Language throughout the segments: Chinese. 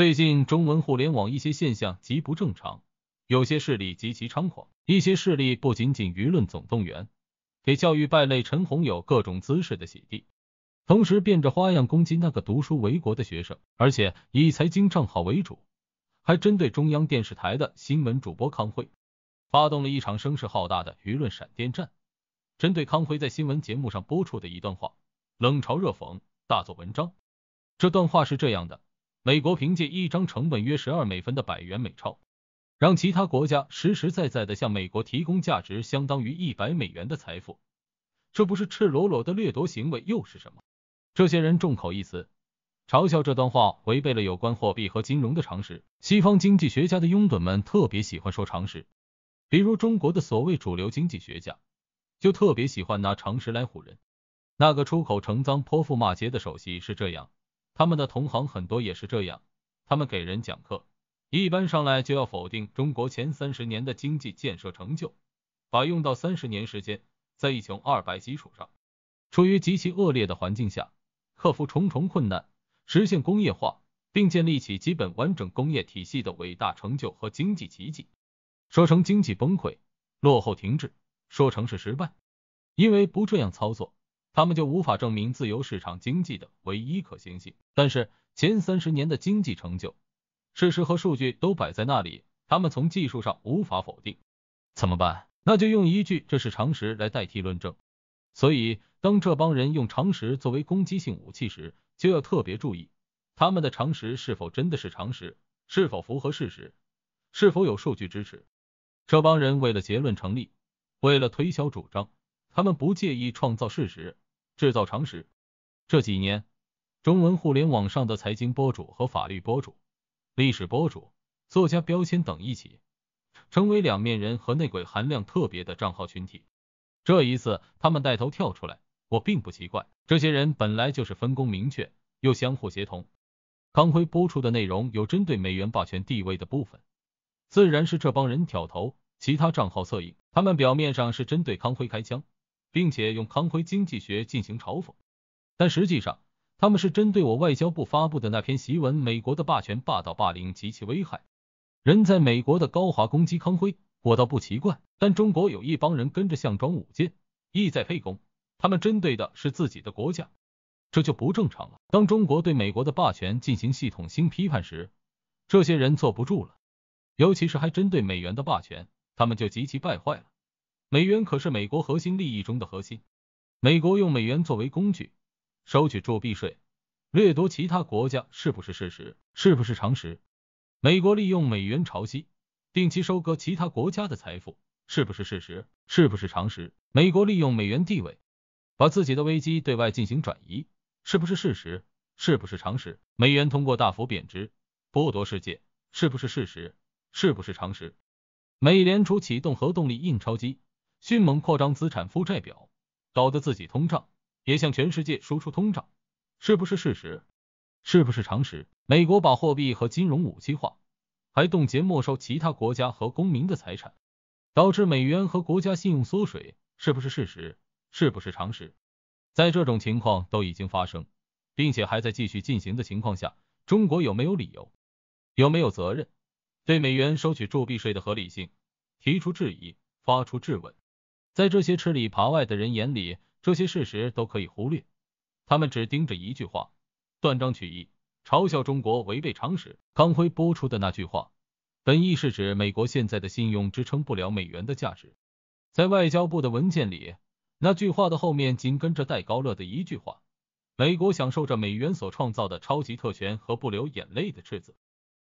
最近，中文互联网一些现象极不正常，有些势力极其猖狂，一些势力不仅仅舆论总动员，给教育败类陈红友各种姿势的洗地，同时变着花样攻击那个读书为国的学生，而且以财经账号为主，还针对中央电视台的新闻主播康辉，发动了一场声势浩大的舆论闪电战，针对康辉在新闻节目上播出的一段话，冷嘲热讽，大做文章。这段话是这样的。美国凭借一张成本约十二美分的百元美钞，让其他国家实实在在的向美国提供价值相当于一百美元的财富，这不是赤裸裸的掠夺行为又是什么？这些人众口一词，嘲笑这段话违背了有关货币和金融的常识。西方经济学家的拥趸们特别喜欢说常识，比如中国的所谓主流经济学家，就特别喜欢拿常识来唬人。那个出口成脏、泼妇骂街的首席是这样。他们的同行很多也是这样，他们给人讲课，一般上来就要否定中国前三十年的经济建设成就，把用到三十年时间，在一穷二白基础上，处于极其恶劣的环境下，克服重重困难，实现工业化，并建立起基本完整工业体系的伟大成就和经济奇迹，说成经济崩溃、落后停滞，说成是失败，因为不这样操作。他们就无法证明自由市场经济的唯一可行性，但是前三十年的经济成就，事实和数据都摆在那里，他们从技术上无法否定。怎么办？那就用一句“这是常识”来代替论证。所以，当这帮人用常识作为攻击性武器时，就要特别注意他们的常识是否真的是常识，是否符合事实，是否有数据支持。这帮人为了结论成立，为了推销主张，他们不介意创造事实。制造常识，这几年中文互联网上的财经博主和法律博主、历史博主、作家标签等一起，成为两面人和内鬼含量特别的账号群体。这一次他们带头跳出来，我并不奇怪。这些人本来就是分工明确又相互协同。康辉播出的内容有针对美元霸权地位的部分，自然是这帮人挑头，其他账号策应。他们表面上是针对康辉开枪。并且用康辉经济学进行嘲讽，但实际上他们是针对我外交部发布的那篇檄文《美国的霸权、霸道、霸凌及其危害》。人在美国的高华攻击康辉，我倒不奇怪；但中国有一帮人跟着项庄舞剑，意在沛公，他们针对的是自己的国家，这就不正常了。当中国对美国的霸权进行系统性批判时，这些人坐不住了，尤其是还针对美元的霸权，他们就极其败坏了。美元可是美国核心利益中的核心，美国用美元作为工具，收取铸币税，掠夺其他国家，是不是事实？是不是常识？美国利用美元潮汐，定期收割其他国家的财富，是不是事实？是不是常识？美国利用美元地位，把自己的危机对外进行转移，是不是事实？是不是常识？美元通过大幅贬值，剥夺世界，是不是事实？是不是常识？美联储启动核动力印钞机。迅猛扩张资产负债表，搞得自己通胀，也向全世界输出通胀，是不是事实？是不是常识？美国把货币和金融武器化，还冻结没收其他国家和公民的财产，导致美元和国家信用缩水，是不是事实？是不是常识？在这种情况都已经发生，并且还在继续进行的情况下，中国有没有理由、有没有责任对美元收取铸币税的合理性提出质疑、发出质问？在这些吃里扒外的人眼里，这些事实都可以忽略。他们只盯着一句话，断章取义，嘲笑中国违背常识。康辉播出的那句话，本意是指美国现在的信用支撑不了美元的价值。在外交部的文件里，那句话的后面紧跟着戴高乐的一句话：“美国享受着美元所创造的超级特权和不流眼泪的赤子，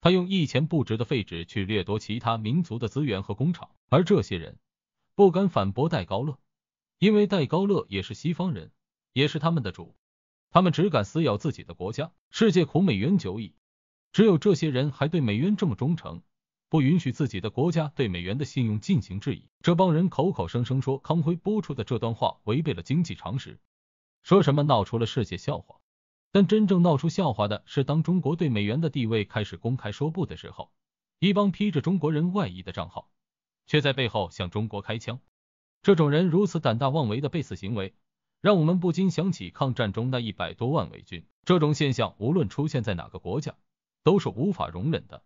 他用一钱不值的废纸去掠夺其他民族的资源和工厂，而这些人。”不敢反驳戴高乐，因为戴高乐也是西方人，也是他们的主，他们只敢撕咬自己的国家。世界苦美元久矣，只有这些人还对美元这么忠诚，不允许自己的国家对美元的信用进行质疑。这帮人口口声声说康辉播出的这段话违背了经济常识，说什么闹出了世界笑话，但真正闹出笑话的是当中国对美元的地位开始公开说不的时候，一帮披着中国人外衣的账号。却在背后向中国开枪，这种人如此胆大妄为的背刺行为，让我们不禁想起抗战中那一百多万伪军。这种现象无论出现在哪个国家，都是无法容忍的。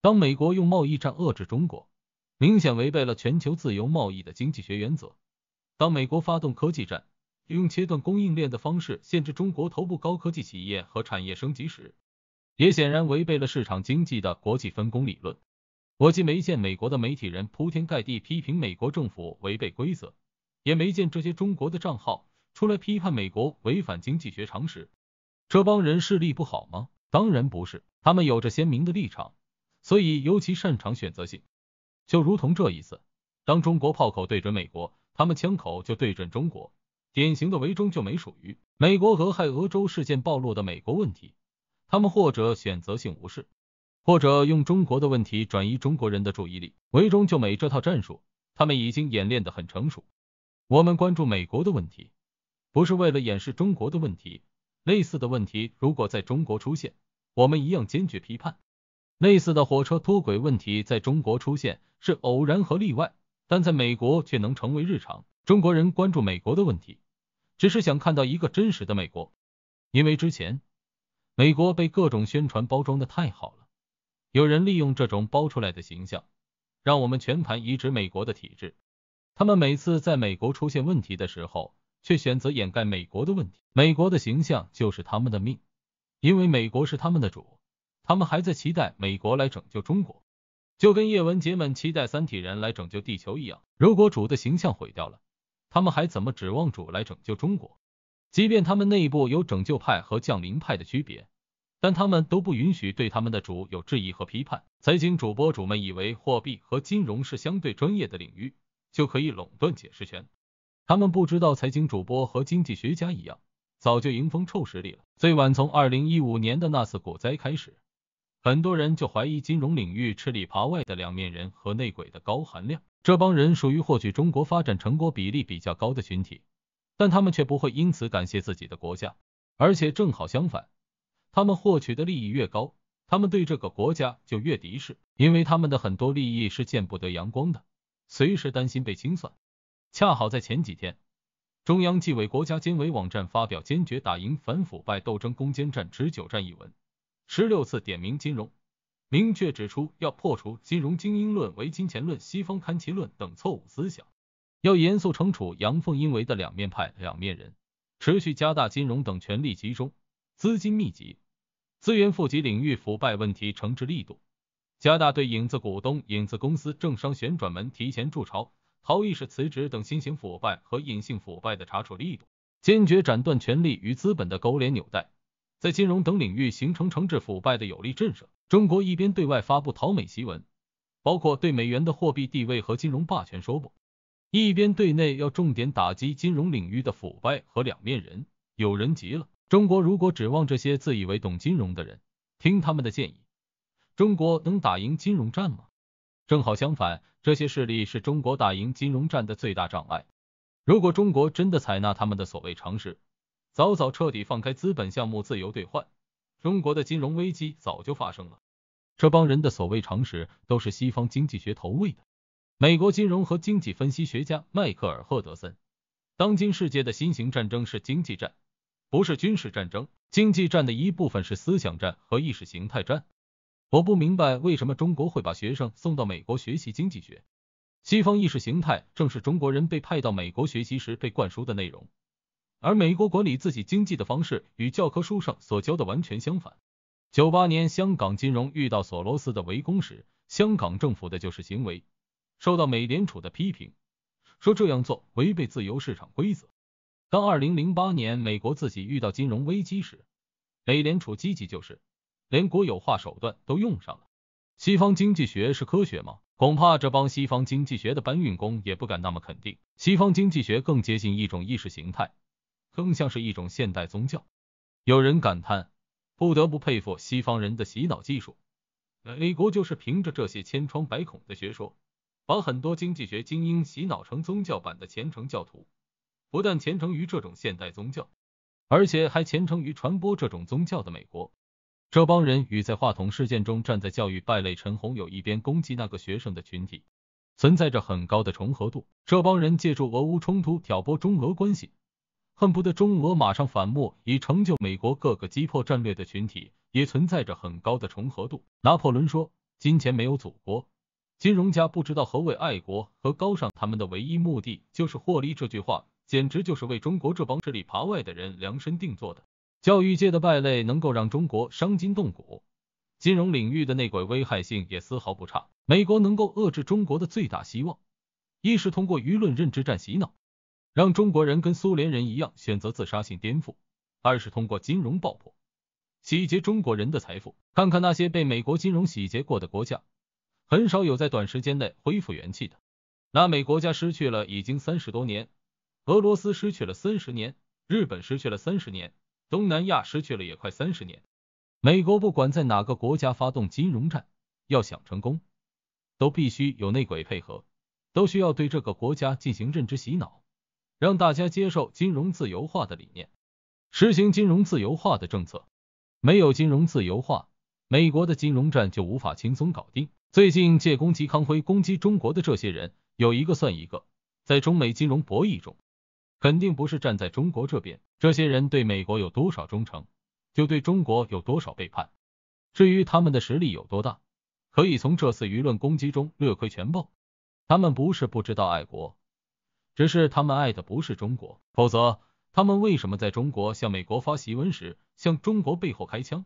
当美国用贸易战遏制中国，明显违背了全球自由贸易的经济学原则；当美国发动科技战，用切断供应链的方式限制中国头部高科技企业和产业升级时，也显然违背了市场经济的国际分工理论。我既没见美国的媒体人铺天盖地批评美国政府违背规则，也没见这些中国的账号出来批判美国违反经济学常识。这帮人视力不好吗？当然不是，他们有着鲜明的立场，所以尤其擅长选择性。就如同这一次，当中国炮口对准美国，他们枪口就对准中国，典型的围中就没属于。美国俄亥俄州事件暴露的美国问题，他们或者选择性无视。或者用中国的问题转移中国人的注意力，围中救美这套战术，他们已经演练得很成熟。我们关注美国的问题，不是为了掩饰中国的问题。类似的问题如果在中国出现，我们一样坚决批判。类似的火车脱轨问题在中国出现是偶然和例外，但在美国却能成为日常。中国人关注美国的问题，只是想看到一个真实的美国，因为之前美国被各种宣传包装的太好了。有人利用这种包出来的形象，让我们全盘移植美国的体制。他们每次在美国出现问题的时候，却选择掩盖美国的问题。美国的形象就是他们的命，因为美国是他们的主。他们还在期待美国来拯救中国，就跟叶文洁们期待三体人来拯救地球一样。如果主的形象毁掉了，他们还怎么指望主来拯救中国？即便他们内部有拯救派和降临派的区别。但他们都不允许对他们的主有质疑和批判。财经主播主们以为货币和金融是相对专业的领域，就可以垄断解释权。他们不知道财经主播和经济学家一样，早就迎风臭实力了。最晚从二零一五年的那次股灾开始，很多人就怀疑金融领域吃里扒外的两面人和内鬼的高含量。这帮人属于获取中国发展成果比例比较高的群体，但他们却不会因此感谢自己的国家，而且正好相反。他们获取的利益越高，他们对这个国家就越敌视，因为他们的很多利益是见不得阳光的，随时担心被清算。恰好在前几天，中央纪委国家监委网站发表《坚决打赢反腐败斗争攻坚战持久战》一文，十六次点名金融，明确指出要破除金融精英论、唯金钱论、西方看齐论等错误思想，要严肃惩处阳奉阴违的两面派、两面人，持续加大金融等权力集中、资金密集。资源富集领域腐败问题惩治力度，加大对影子股东、影子公司、政商旋转门、提前筑巢、逃逸式辞职等新型腐败和隐性腐败的查处力度，坚决斩断权力与资本的勾连纽带，在金融等领域形成惩治腐败的有力震慑。中国一边对外发布讨美檄文，包括对美元的货币地位和金融霸权说不，一边对内要重点打击金融领域的腐败和两面人。有人急了。中国如果指望这些自以为懂金融的人听他们的建议，中国能打赢金融战吗？正好相反，这些势力是中国打赢金融战的最大障碍。如果中国真的采纳他们的所谓常识，早早彻底放开资本项目自由兑换，中国的金融危机早就发生了。这帮人的所谓常识都是西方经济学投喂的。美国金融和经济分析学家迈克尔赫德森，当今世界的新型战争是经济战。不是军事战争，经济战的一部分是思想战和意识形态战。我不明白为什么中国会把学生送到美国学习经济学，西方意识形态正是中国人被派到美国学习时被灌输的内容。而美国管理自己经济的方式与教科书上所教的完全相反。九八年香港金融遇到索罗斯的围攻时，香港政府的救市行为受到美联储的批评，说这样做违背自由市场规则。当二零零八年美国自己遇到金融危机时，美联储积极救市，连国有化手段都用上了。西方经济学是科学吗？恐怕这帮西方经济学的搬运工也不敢那么肯定。西方经济学更接近一种意识形态，更像是一种现代宗教。有人感叹，不得不佩服西方人的洗脑技术。美国就是凭着这些千疮百孔的学说，把很多经济学精英洗脑成宗教版的虔诚教徒。不但虔诚于这种现代宗教，而且还虔诚于传播这种宗教的美国。这帮人与在话筒事件中站在教育败类陈红友一边攻击那个学生的群体，存在着很高的重合度。这帮人借助俄乌冲突挑拨中俄关系，恨不得中俄马上反目，以成就美国各个击破战略的群体，也存在着很高的重合度。拿破仑说：“金钱没有祖国，金融家不知道何为爱国和高尚，他们的唯一目的就是获利。”这句话。简直就是为中国这帮吃里扒外的人量身定做的。教育界的败类能够让中国伤筋动骨，金融领域的内鬼危害性也丝毫不差。美国能够遏制中国的最大希望，一是通过舆论认知战洗脑，让中国人跟苏联人一样选择自杀性颠覆；二是通过金融爆破洗劫中国人的财富。看看那些被美国金融洗劫过的国家，很少有在短时间内恢复元气的。拉美国家失去了已经三十多年。俄罗斯失去了三十年，日本失去了三十年，东南亚失去了也快三十年。美国不管在哪个国家发动金融战，要想成功，都必须有内鬼配合，都需要对这个国家进行认知洗脑，让大家接受金融自由化的理念，实行金融自由化的政策。没有金融自由化，美国的金融战就无法轻松搞定。最近借攻击康辉攻击中国的这些人，有一个算一个，在中美金融博弈中。肯定不是站在中国这边，这些人对美国有多少忠诚，就对中国有多少背叛。至于他们的实力有多大，可以从这次舆论攻击中略窥全豹。他们不是不知道爱国，只是他们爱的不是中国，否则他们为什么在中国向美国发檄文时向中国背后开枪？